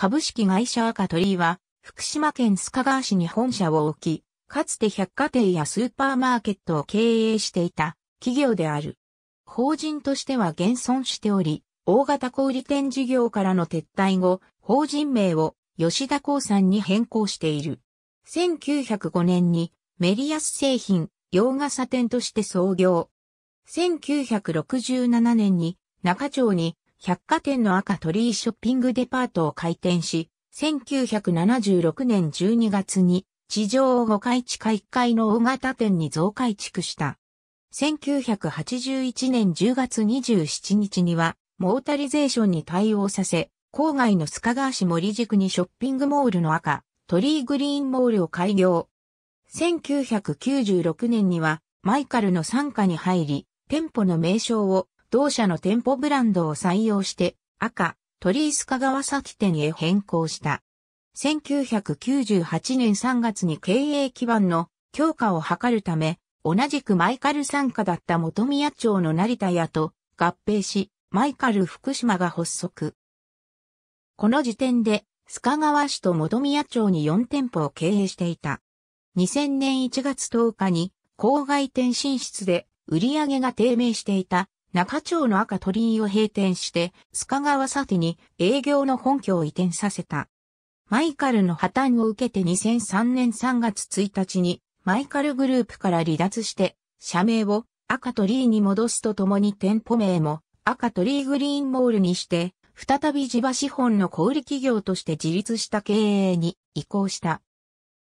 株式会社赤鳥居は、福島県須賀川市に本社を置き、かつて百貨店やスーパーマーケットを経営していた企業である。法人としては現存しており、大型小売店事業からの撤退後、法人名を吉田興産に変更している。1905年にメリアス製品、洋傘店として創業。1967年に中町に百貨店の赤鳥居ショッピングデパートを開店し、1976年12月に地上5階地下1階の大型店に増改築した。1981年10月27日には、モータリゼーションに対応させ、郊外の須賀川市森宿にショッピングモールの赤、鳥居グリーンモールを開業。1996年には、マイカルの傘下に入り、店舗の名称を同社の店舗ブランドを採用して赤、鳥居賀川崎店へ変更した。1998年3月に経営基盤の強化を図るため、同じくマイカル参加だった元宮町の成田屋と合併し、マイカル福島が発足。この時点で、須賀川市と元宮町に4店舗を経営していた。2000年1月10日に、郊外店進出で売り上げが低迷していた中町の赤鳥居を閉店して、須賀川サテに営業の本拠を移転させた。マイカルの破綻を受けて2003年3月1日に、マイカルグループから離脱して、社名を赤鳥居に戻すとともに店舗名も赤鳥居グリーンモールにして、再び地場資本の小売企業として自立した経営に移行した。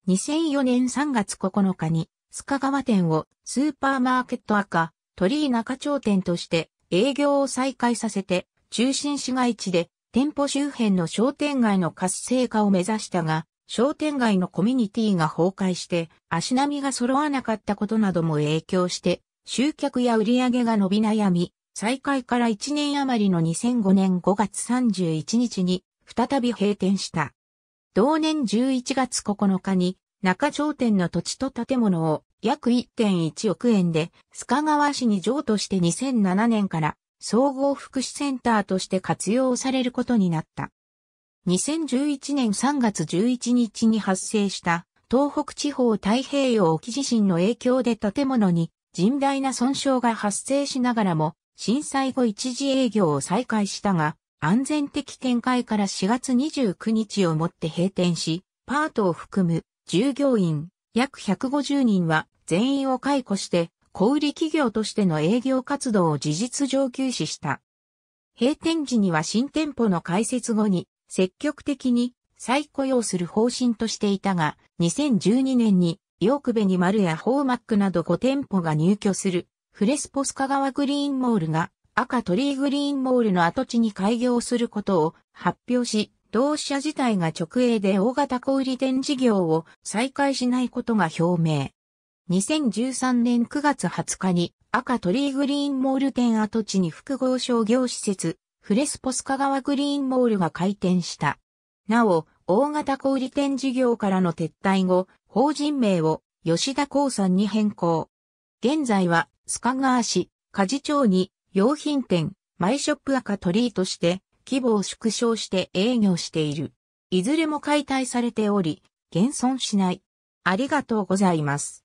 2004年3月9日に、須賀川店をスーパーマーケット赤鳥居中町店として営業を再開させて、中心市街地で店舗周辺の商店街の活性化を目指したが、商店街のコミュニティが崩壊して足並みが揃わなかったことなども影響して、集客や売り上げが伸び悩み、再開から1年余りの2005年5月31日に再び閉店した。同年11月9日に中町店の土地と建物を約1.1億円で、須賀川市に譲渡して2007年から総合福祉センターとして活用されることになった。2011年3月11日に発生した東北地方太平洋沖地震の影響で建物に甚大な損傷が発生しながらも震災後一時営業を再開したが安全的見解から4月29日をもって閉店しパートを含む従業員約150人は全員を解雇して、小売企業としての営業活動を事実上休止した。閉店時には新店舗の開設後に、積極的に再雇用する方針としていたが、2012年に、ヨークベニマルやホーマックなど5店舗が入居する、フレスポスカガワグリーンモールが、赤鳥居グリーンモールの跡地に開業することを発表し、同社自体が直営で大型小売店事業を再開しないことが表明。2013年9月20日に赤鳥居グリーンモール店跡地に複合商業施設、フレスポスカ川グリーンモールが開店した。なお、大型小売店事業からの撤退後、法人名を吉田興産に変更。現在は、須賀川市、梶町に、用品店、マイショップ赤鳥居として、規模を縮小して営業している。いずれも解体されており、現存しない。ありがとうございます。